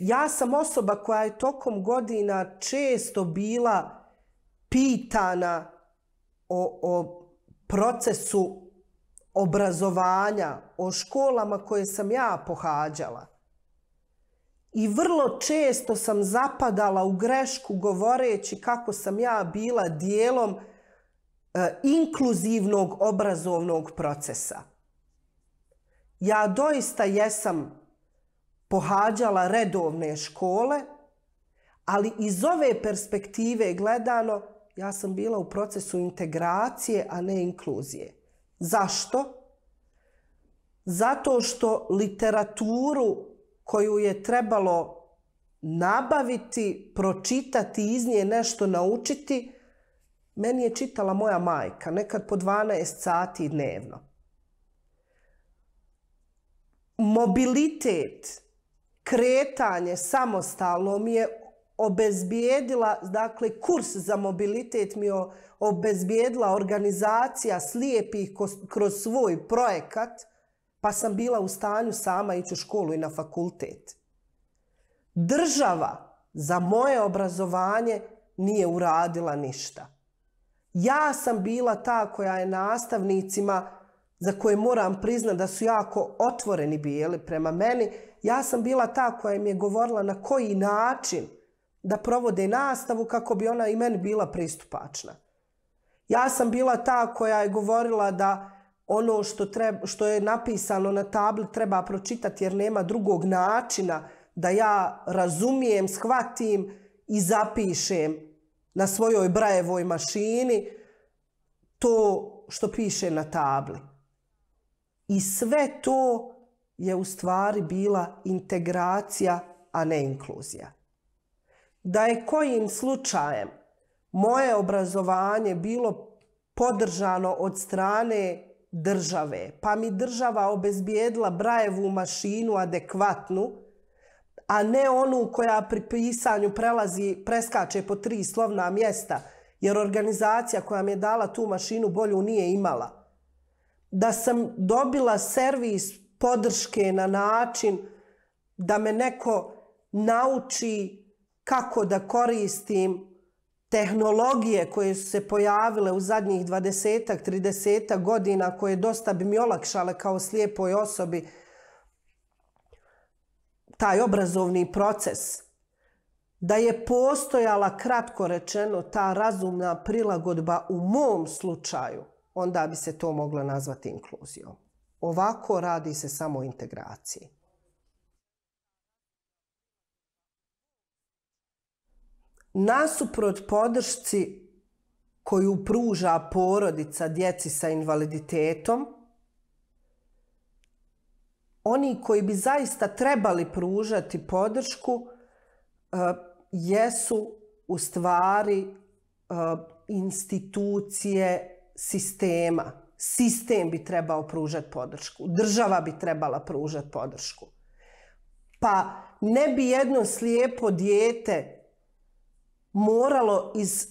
Ja sam osoba koja je tokom godina često bila pitana o, o procesu obrazovanja, o školama koje sam ja pohađala. I vrlo često sam zapadala u grešku govoreći kako sam ja bila dijelom e, inkluzivnog obrazovnog procesa. Ja doista jesam pohađala redovne škole, ali iz ove perspektive gledano, ja sam bila u procesu integracije, a ne inkluzije. Zašto? Zato što literaturu koju je trebalo nabaviti, pročitati, iz nje nešto naučiti, meni je čitala moja majka, nekad po 12 sati dnevno. Mobilitet, kretanje samostalno mi je obezbijedila, dakle, kurs za mobilitet mi je obezbijedila organizacija slijepih kroz svoj projekat, pa sam bila u stanju sama ići u školu i na fakultet. Država za moje obrazovanje nije uradila ništa. Ja sam bila ta koja je nastavnicima učinila za koje moram priznat da su jako otvoreni bijeli prema meni, ja sam bila ta koja im je govorila na koji način da provode nastavu kako bi ona i meni bila pristupačna. Ja sam bila ta koja je govorila da ono što, treba, što je napisano na tabli treba pročitati jer nema drugog načina da ja razumijem, shvatim i zapišem na svojoj brajevoj mašini to što piše na tabli. I sve to je u stvari bila integracija, a ne inkluzija. Da je kojim slučajem moje obrazovanje bilo podržano od strane države, pa mi država obezbijedila brajevu mašinu adekvatnu, a ne onu koja pri pisanju prelazi, preskače po tri slovna mjesta, jer organizacija koja mi je dala tu mašinu bolju nije imala – da sam dobila servis podrške na način da me neko nauči kako da koristim tehnologije koje su se pojavile u zadnjih 20-30 godina koje dosta bi mi olakšale kao slijepoj osobi taj obrazovni proces da je postojala kratko rečeno ta razumna prilagodba u mom slučaju onda bi se to moglo nazvati inkluzijom. Ovako radi se samo o integraciji. Nasuprot podršci koju pruža porodica djeci sa invaliditetom, oni koji bi zaista trebali pružati podršku eh, jesu u stvari eh, institucije, sistema, sistem bi trebao pružati podršku, država bi trebala pružati podršku. Pa ne bi jedno slijepo dijete moralo iz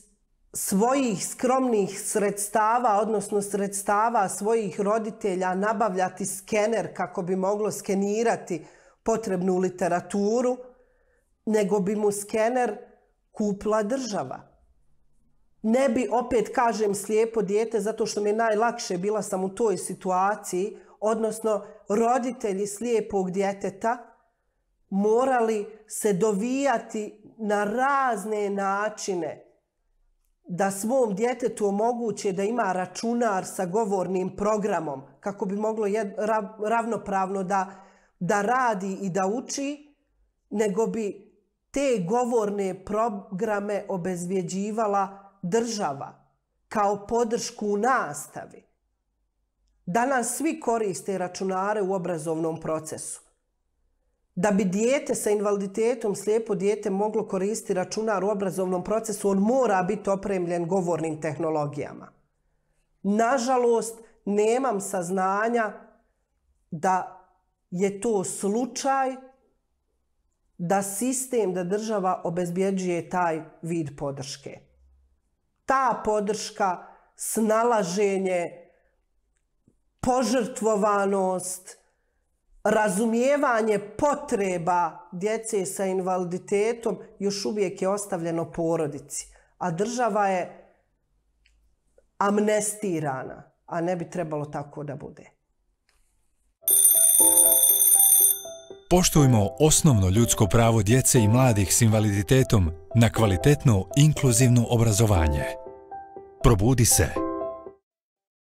svojih skromnih sredstava, odnosno sredstava svojih roditelja, nabavljati skener kako bi moglo skenirati potrebnu literaturu, nego bi mu skener kupla država ne bi opet kažem slijepo dijete zato što mi je najlakše bila sam u toj situaciji, odnosno roditelji slijepog djeteta morali se dovijati na razne načine da svom djetetu omoguće da ima računar sa govornim programom kako bi moglo jed, ra, ravnopravno da, da radi i da uči, nego bi te govorne programe obezvjeđivala djetetu država kao podršku u nastavi. Danas svi koriste računare u obrazovnom procesu. Da bi dijete sa invaliditetom, slijepo dijete, moglo koristi računar u obrazovnom procesu, on mora biti opremljen govornim tehnologijama. Nažalost, nemam saznanja da je to slučaj da sistem, da država obezbjeđuje taj vid podrške ta podrška, snalaženje, požrtvovanost, razumijevanje potreba djece sa invaliditetom još uvijek je ostavljeno porodici. A država je amnestirana, a ne bi trebalo tako da bude. Poštujmo osnovno ljudsko pravo djece i mladih s invaliditetom na kvalitetno, inkluzivno obrazovanje. Probudi se! Probudi se!